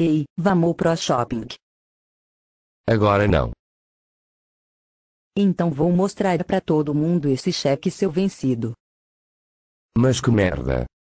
Ei, vamos pro shopping. Agora não. Então vou mostrar pra todo mundo esse cheque seu vencido. Mas que merda.